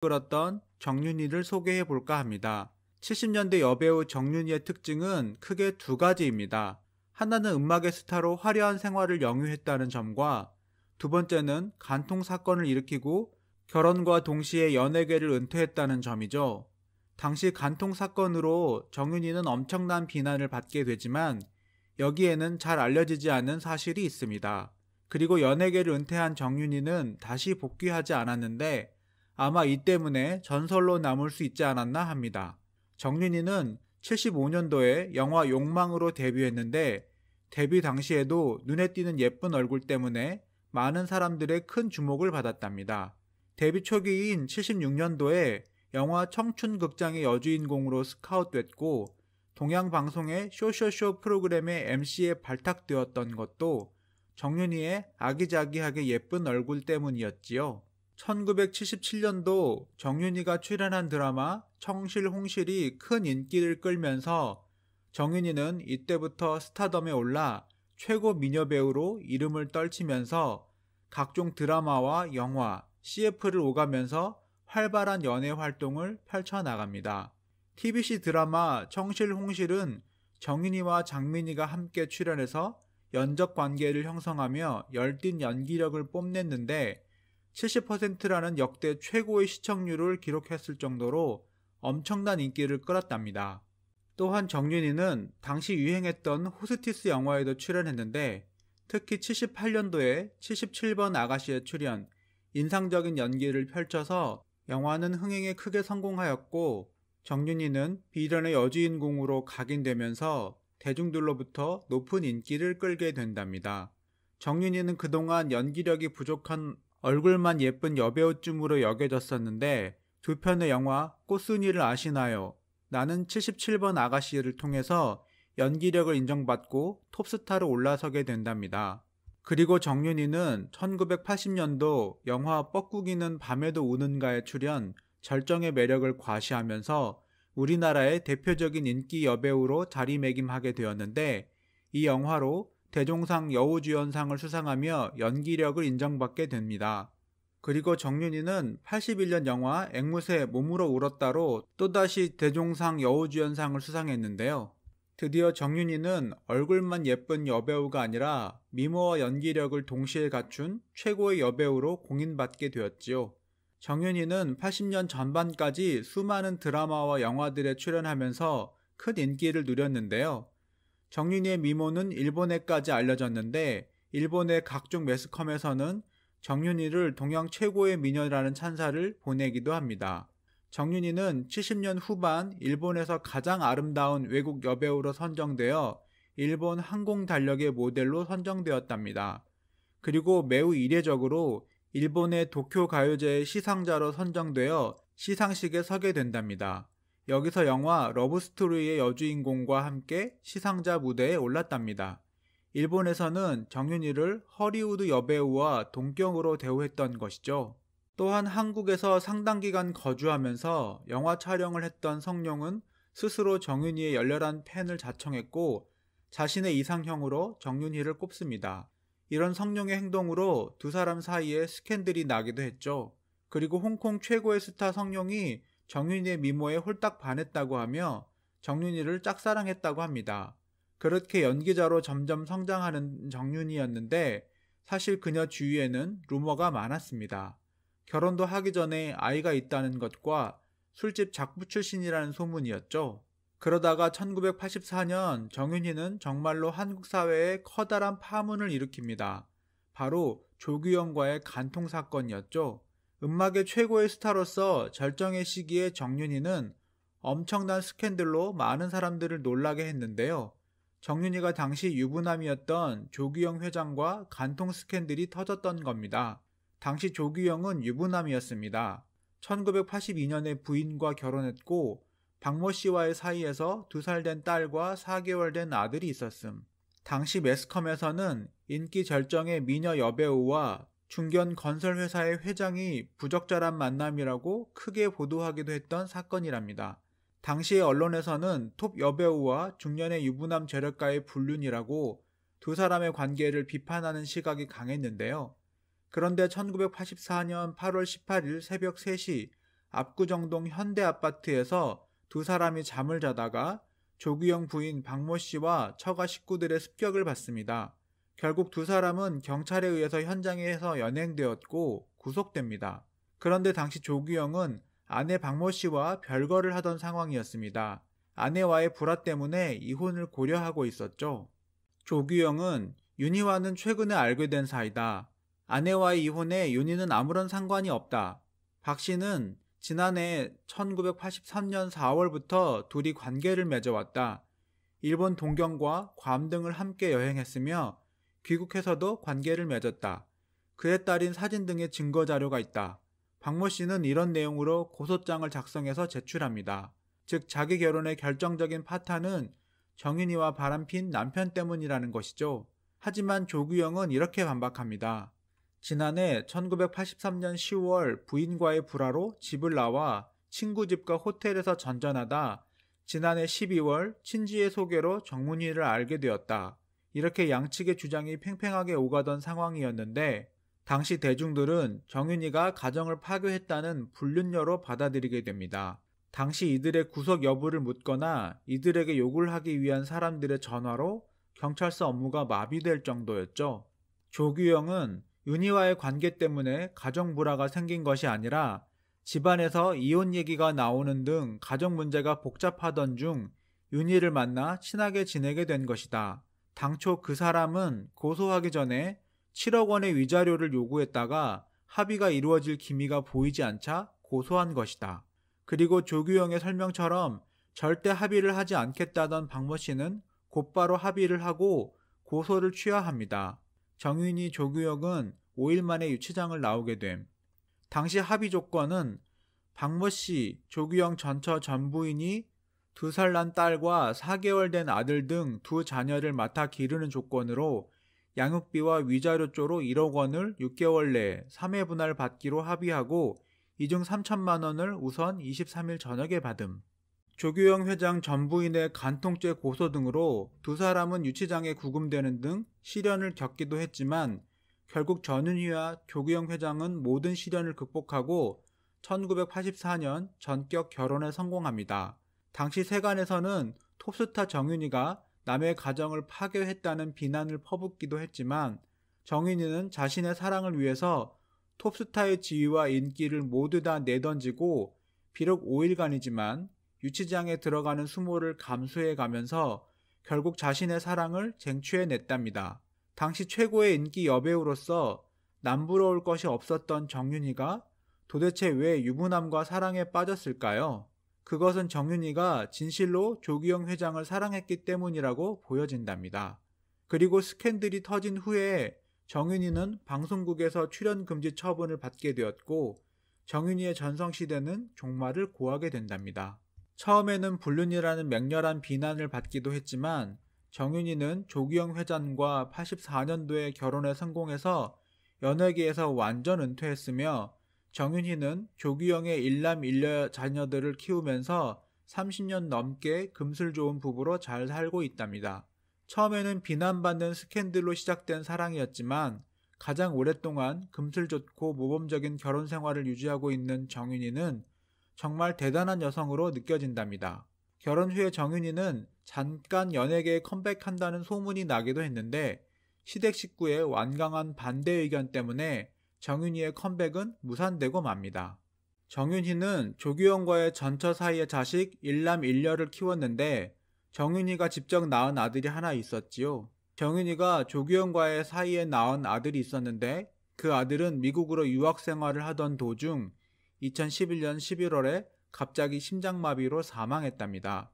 끌었던 정윤이를 소개해 볼까 합니다. 70년대 여배우 정윤이의 특징은 크게 두 가지입니다. 하나는 음악의 스타로 화려한 생활을 영유했다는 점과 두 번째는 간통 사건을 일으키고 결혼과 동시에 연예계를 은퇴했다는 점이죠. 당시 간통 사건으로 정윤이는 엄청난 비난을 받게 되지만 여기에는 잘 알려지지 않은 사실이 있습니다. 그리고 연예계를 은퇴한 정윤이는 다시 복귀하지 않았는데 아마 이 때문에 전설로 남을 수 있지 않았나 합니다. 정윤이는 75년도에 영화 욕망으로 데뷔했는데 데뷔 당시에도 눈에 띄는 예쁜 얼굴 때문에 많은 사람들의 큰 주목을 받았답니다. 데뷔 초기인 76년도에 영화 청춘극장의 여주인공으로 스카웃됐고 동양방송의 쇼쇼쇼 프로그램의 MC에 발탁되었던 것도 정윤이의 아기자기하게 예쁜 얼굴 때문이었지요. 1977년도 정윤이가 출연한 드라마 청실홍실이 큰 인기를 끌면서 정윤이는 이때부터 스타덤에 올라 최고 미녀 배우로 이름을 떨치면서 각종 드라마와 영화, CF를 오가면서 활발한 연애 활동을 펼쳐나갑니다. TBC 드라마 청실홍실은 정윤이와 장민이가 함께 출연해서 연적 관계를 형성하며 열띤 연기력을 뽐냈는데 70%라는 역대 최고의 시청률을 기록했을 정도로 엄청난 인기를 끌었답니다. 또한 정윤이는 당시 유행했던 호스티스 영화에도 출연했는데 특히 78년도에 77번 아가씨에 출연, 인상적인 연기를 펼쳐서 영화는 흥행에 크게 성공하였고 정윤이는 비련의 여주인공으로 각인되면서 대중들로부터 높은 인기를 끌게 된답니다. 정윤이는 그동안 연기력이 부족한 얼굴만 예쁜 여배우쯤으로 여겨졌었는데 두 편의 영화 꽃순이를 아시나요? 나는 77번 아가씨를 통해서 연기력을 인정받고 톱스타로 올라서게 된답니다. 그리고 정윤이는 1980년도 영화 뻐꾸기는 밤에도 우는가에 출연 절정의 매력을 과시하면서 우리나라의 대표적인 인기 여배우로 자리매김하게 되었는데 이 영화로 대종상 여우주연상을 수상하며 연기력을 인정받게 됩니다. 그리고 정윤이는 81년 영화 앵무새 몸으로 울었다로 또다시 대종상 여우주연상을 수상했는데요. 드디어 정윤이는 얼굴만 예쁜 여배우가 아니라 미모와 연기력을 동시에 갖춘 최고의 여배우로 공인받게 되었지요. 정윤이는 80년 전반까지 수많은 드라마와 영화들에 출연하면서 큰 인기를 누렸는데요. 정윤희의 미모는 일본에까지 알려졌는데 일본의 각종 매스컴에서는 정윤희를 동양 최고의 미녀라는 찬사를 보내기도 합니다. 정윤희는 70년 후반 일본에서 가장 아름다운 외국 여배우로 선정되어 일본 항공 달력의 모델로 선정되었답니다. 그리고 매우 이례적으로 일본의 도쿄 가요제의 시상자로 선정되어 시상식에 서게 된답니다. 여기서 영화 러브스토리의 여주인공과 함께 시상자 무대에 올랐답니다. 일본에서는 정윤이를 허리우드 여배우와 동경으로 대우했던 것이죠. 또한 한국에서 상당 기간 거주하면서 영화 촬영을 했던 성룡은 스스로 정윤희의 열렬한 팬을 자청했고 자신의 이상형으로 정윤희를 꼽습니다. 이런 성룡의 행동으로 두 사람 사이에 스캔들이 나기도 했죠. 그리고 홍콩 최고의 스타 성룡이 정윤이의 미모에 홀딱 반했다고 하며 정윤이를 짝사랑했다고 합니다. 그렇게 연기자로 점점 성장하는 정윤이였는데 사실 그녀 주위에는 루머가 많았습니다. 결혼도 하기 전에 아이가 있다는 것과 술집 작부 출신이라는 소문이었죠. 그러다가 1984년 정윤희는 정말로 한국 사회에 커다란 파문을 일으킵니다. 바로 조규영과의 간통 사건이었죠. 음악의 최고의 스타로서 절정의 시기에 정윤이는 엄청난 스캔들로 많은 사람들을 놀라게 했는데요. 정윤이가 당시 유부남이었던 조규영 회장과 간통 스캔들이 터졌던 겁니다. 당시 조규영은 유부남이었습니다. 1982년에 부인과 결혼했고 박모 씨와의 사이에서 두 살 된 딸과 4개월 된 아들이 있었음. 당시 매스컴에서는 인기 절정의 미녀 여배우와 중견 건설회사의 회장이 부적절한 만남이라고 크게 보도하기도 했던 사건이랍니다. 당시 언론에서는 톱 여배우와 중년의 유부남 재력가의 불륜이라고 두 사람의 관계를 비판하는 시각이 강했는데요. 그런데 1984년 8월 18일 새벽 3시 압구정동 현대 아파트에서 두 사람이 잠을 자다가 조규영 부인 박모 씨와 처가 식구들의 습격을 받습니다. 결국 두 사람은 경찰에 의해서 현장에서 연행되었고 구속됩니다. 그런데 당시 조규영은 아내 박모 씨와 별거를 하던 상황이었습니다. 아내와의 불화 때문에 이혼을 고려하고 있었죠. 조규영은 윤희와는 최근에 알게 된 사이다. 아내와의 이혼에 윤희는 아무런 상관이 없다. 박 씨는 지난해 1983년 4월부터 둘이 관계를 맺어왔다. 일본 동경과 괌 등을 함께 여행했으며 귀국해서도 관계를 맺었다. 그의 딸인 사진 등의 증거 자료가 있다. 박모 씨는 이런 내용으로 고소장을 작성해서 제출합니다. 즉 자기 결혼의 결정적인 파탄은 정윤이와 바람핀 남편 때문이라는 것이죠. 하지만 조규영은 이렇게 반박합니다. 지난해 1983년 10월 부인과의 불화로 집을 나와 친구 집과 호텔에서 전전하다 지난해 12월 친지의 소개로 정문희를 알게 되었다. 이렇게 양측의 주장이 팽팽하게 오가던 상황이었는데 당시 대중들은 정윤이가 가정을 파괴했다는 불륜녀로 받아들이게 됩니다. 당시 이들의 구속 여부를 묻거나 이들에게 욕을 하기 위한 사람들의 전화로 경찰서 업무가 마비될 정도였죠. 조규영은 윤희와의 관계 때문에 가정 불화가 생긴 것이 아니라 집안에서 이혼 얘기가 나오는 등 가정 문제가 복잡하던 중 윤희를 만나 친하게 지내게 된 것이다. 당초 그 사람은 고소하기 전에 7억 원의 위자료를 요구했다가 합의가 이루어질 기미가 보이지 않자 고소한 것이다. 그리고 조규영의 설명처럼 절대 합의를 하지 않겠다던 박모 씨는 곧바로 합의를 하고 고소를 취하합니다. 정윤이 조규혁은 5일 만에 유치장을 나오게 됨. 당시 합의 조건은 박모 씨, 조규영 전처 전부인이 두살난 딸과 4개월 된 아들 등 두 자녀를 맡아 기르는 조건으로 양육비와 위자료조로 1억 원을 6개월 내 3회 분할 받기로 합의하고 이 중 3천만 원을 우선 23일 저녁에 받음. 조규영 회장 전부인의 간통죄 고소 등으로 두 사람은 유치장에 구금되는 등 시련을 겪기도 했지만 결국 전은희와 조규영 회장은 모든 시련을 극복하고 1984년 전격 결혼에 성공합니다. 당시 세간에서는 톱스타 정윤이가 남의 가정을 파괴했다는 비난을 퍼붓기도 했지만 정윤이는 자신의 사랑을 위해서 톱스타의 지위와 인기를 모두 다 내던지고 비록 5일간이지만 유치장에 들어가는 수모를 감수해 가면서 결국 자신의 사랑을 쟁취해냈답니다. 당시 최고의 인기 여배우로서 남부러울 것이 없었던 정윤이가 도대체 왜 유부남과 사랑에 빠졌을까요? 그것은 정윤이가 진실로 조기영 회장을 사랑했기 때문이라고 보여진답니다. 그리고 스캔들이 터진 후에 정윤이는 방송국에서 출연 금지 처분을 받게 되었고 정윤이의 전성시대는 종말을 고하게 된답니다. 처음에는 불륜이라는 맹렬한 비난을 받기도 했지만 정윤이는 조기영 회장과 84년도에 결혼에 성공해서 연예계에서 완전 은퇴했으며 정윤희는 조규영의 일남일녀 자녀들을 키우면서 30년 넘게 금슬 좋은 부부로 잘 살고 있답니다. 처음에는 비난받는 스캔들로 시작된 사랑이었지만 가장 오랫동안 금슬 좋고 모범적인 결혼 생활을 유지하고 있는 정윤희는 정말 대단한 여성으로 느껴진답니다. 결혼 후에 정윤희는 잠깐 연예계에 컴백한다는 소문이 나기도 했는데 시댁 식구의 완강한 반대 의견 때문에 정윤희의 컴백은 무산되고 맙니다. 정윤희는 조규영과의 전처 사이의 자식 일남일녀를 키웠는데 정윤희가 직접 낳은 아들이 하나 있었지요. 정윤희가 조규영과의 사이에 낳은 아들이 있었는데 그 아들은 미국으로 유학 생활을 하던 도중 2011년 11월에 갑자기 심장마비로 사망했답니다.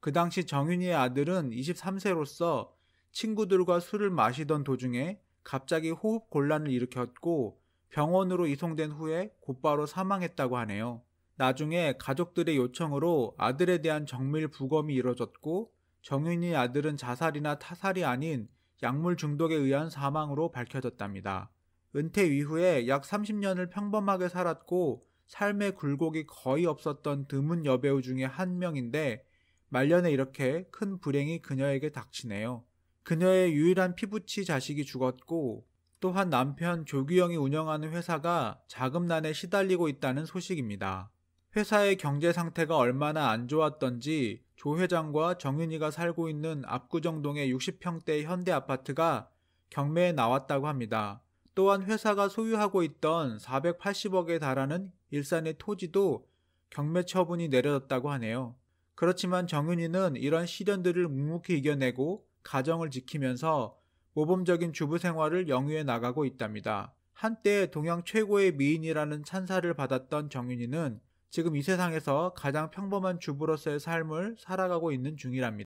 그 당시 정윤희의 아들은 23세로서 친구들과 술을 마시던 도중에 갑자기 호흡 곤란을 일으켰고 병원으로 이송된 후에 곧바로 사망했다고 하네요. 나중에 가족들의 요청으로 아들에 대한 정밀 부검이 이뤄졌고 정윤이 아들은 자살이나 타살이 아닌 약물 중독에 의한 사망으로 밝혀졌답니다. 은퇴 이후에 약 30년을 평범하게 살았고 삶의 굴곡이 거의 없었던 드문 여배우 중에 한 명인데 말년에 이렇게 큰 불행이 그녀에게 닥치네요. 그녀의 유일한 피부치 자식이 죽었고 또한 남편 조규영이 운영하는 회사가 자금난에 시달리고 있다는 소식입니다. 회사의 경제 상태가 얼마나 안 좋았던지 조 회장과 정윤이가 살고 있는 압구정동의 60평대 현대 아파트가 경매에 나왔다고 합니다. 또한 회사가 소유하고 있던 480억에 달하는 일산의 토지도 경매 처분이 내려졌다고 하네요. 그렇지만 정윤이는 이런 시련들을 묵묵히 이겨내고 가정을 지키면서 모범적인 주부 생활을 영위해 나가고 있답니다. 한때 동양 최고의 미인이라는 찬사를 받았던 정윤이는 지금 이 세상에서 가장 평범한 주부로서의 삶을 살아가고 있는 중이랍니다.